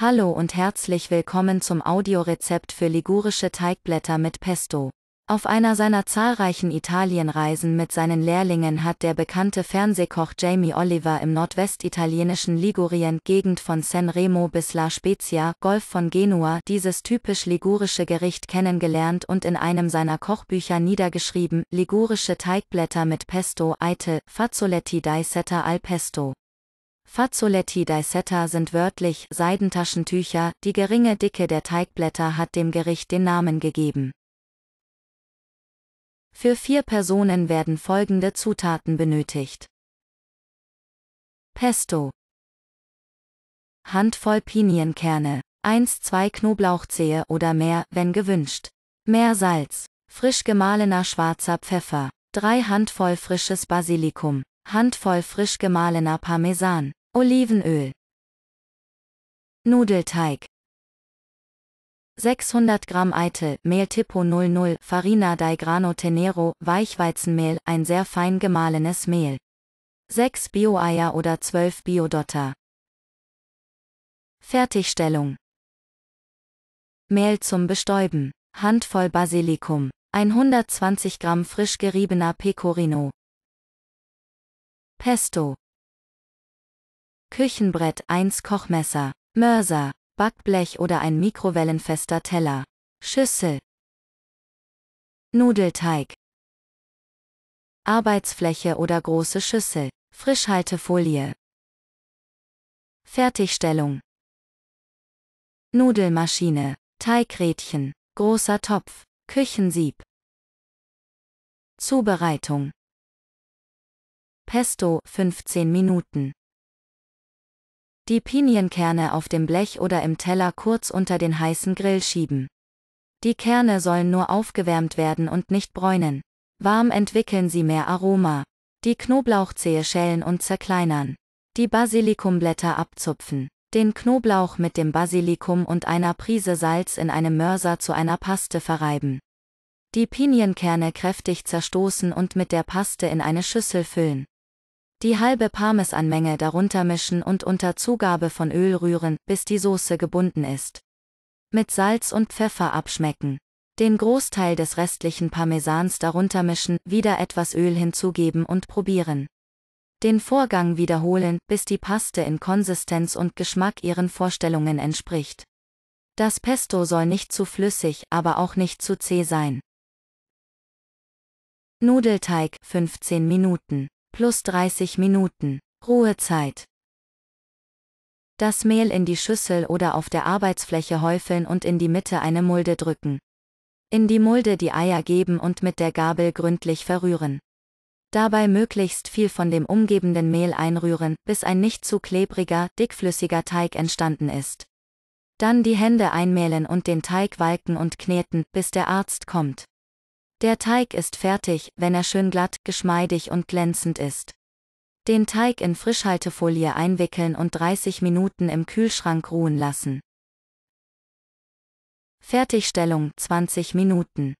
Hallo und herzlich willkommen zum Audiorezept für ligurische Teigblätter mit Pesto. Auf einer seiner zahlreichen Italienreisen mit seinen Lehrlingen hat der bekannte Fernsehkoch Jamie Oliver im nordwestitalienischen Ligurien, Gegend von San Remo bis La Spezia, Golf von Genua, dieses typisch ligurische Gericht kennengelernt und in einem seiner Kochbücher niedergeschrieben, ligurische Teigblätter mit Pesto, Eite, Fazzoletti di Setta al Pesto. Fazzoletti Dicetta sind wörtlich Seidentaschentücher, die geringe Dicke der Teigblätter hat dem Gericht den Namen gegeben. Für vier Personen werden folgende Zutaten benötigt. Pesto Handvoll Pinienkerne, 1-2 Knoblauchzehe oder mehr, wenn gewünscht. Mehr Salz, frisch gemahlener schwarzer Pfeffer, 3 Handvoll frisches Basilikum, Handvoll frisch gemahlener Parmesan, Olivenöl. Nudelteig. 600 Gramm Eitel, Mehl Tipo 00, Farina di grano tenero, Weichweizenmehl, ein sehr fein gemahlenes Mehl. 6 Bio-Eier oder 12 bio Fertigstellung. Mehl zum Bestäuben. Handvoll Basilikum. 120 Gramm frisch geriebener Pecorino. Pesto. Küchenbrett 1 Kochmesser, Mörser, Backblech oder ein mikrowellenfester Teller. Schüssel. Nudelteig. Arbeitsfläche oder große Schüssel. Frischhaltefolie. Fertigstellung. Nudelmaschine, Teigrädchen, großer Topf, Küchensieb. Zubereitung. Pesto 15 Minuten. Die Pinienkerne auf dem Blech oder im Teller kurz unter den heißen Grill schieben. Die Kerne sollen nur aufgewärmt werden und nicht bräunen. Warm entwickeln sie mehr Aroma. Die Knoblauchzehe schälen und zerkleinern. Die Basilikumblätter abzupfen. Den Knoblauch mit dem Basilikum und einer Prise Salz in einem Mörser zu einer Paste verreiben. Die Pinienkerne kräftig zerstoßen und mit der Paste in eine Schüssel füllen. Die halbe Parmesanmenge darunter mischen und unter Zugabe von Öl rühren, bis die Soße gebunden ist. Mit Salz und Pfeffer abschmecken. Den Großteil des restlichen Parmesans darunter mischen, wieder etwas Öl hinzugeben und probieren. Den Vorgang wiederholen, bis die Paste in Konsistenz und Geschmack ihren Vorstellungen entspricht. Das Pesto soll nicht zu flüssig, aber auch nicht zu zäh sein. Nudelteig 15 Minuten plus 30 Minuten Ruhezeit. Das Mehl in die Schüssel oder auf der Arbeitsfläche häufeln und in die Mitte eine Mulde drücken. In die Mulde die Eier geben und mit der Gabel gründlich verrühren. Dabei möglichst viel von dem umgebenden Mehl einrühren, bis ein nicht zu klebriger, dickflüssiger Teig entstanden ist. Dann die Hände einmählen und den Teig walken und kneten, bis der Arzt kommt. Der Teig ist fertig, wenn er schön glatt, geschmeidig und glänzend ist. Den Teig in Frischhaltefolie einwickeln und 30 Minuten im Kühlschrank ruhen lassen. Fertigstellung 20 Minuten